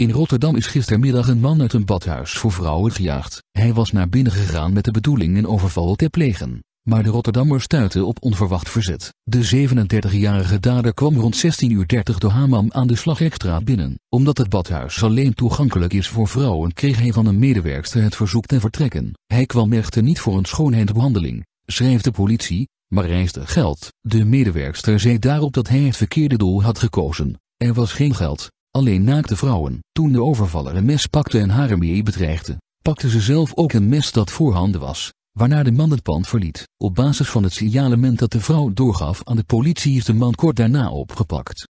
In Rotterdam is gistermiddag een man uit een badhuis voor vrouwen gejaagd. Hij was naar binnen gegaan met de bedoeling een overval te plegen. Maar de Rotterdammer stuitte op onverwacht verzet. De 37-jarige dader kwam rond 16.30 uur door Hamam aan de extra binnen. Omdat het badhuis alleen toegankelijk is voor vrouwen kreeg hij van een medewerkster het verzoek te vertrekken. Hij kwam echter niet voor een schoonheidsbehandeling, schrijft de politie, maar reisde geld. De medewerkster zei daarop dat hij het verkeerde doel had gekozen. Er was geen geld alleen naakte vrouwen. Toen de overvaller een mes pakte en ermee bedreigde, pakte ze zelf ook een mes dat voorhanden was, waarna de man het pand verliet. Op basis van het signalement dat de vrouw doorgaf aan de politie is de man kort daarna opgepakt.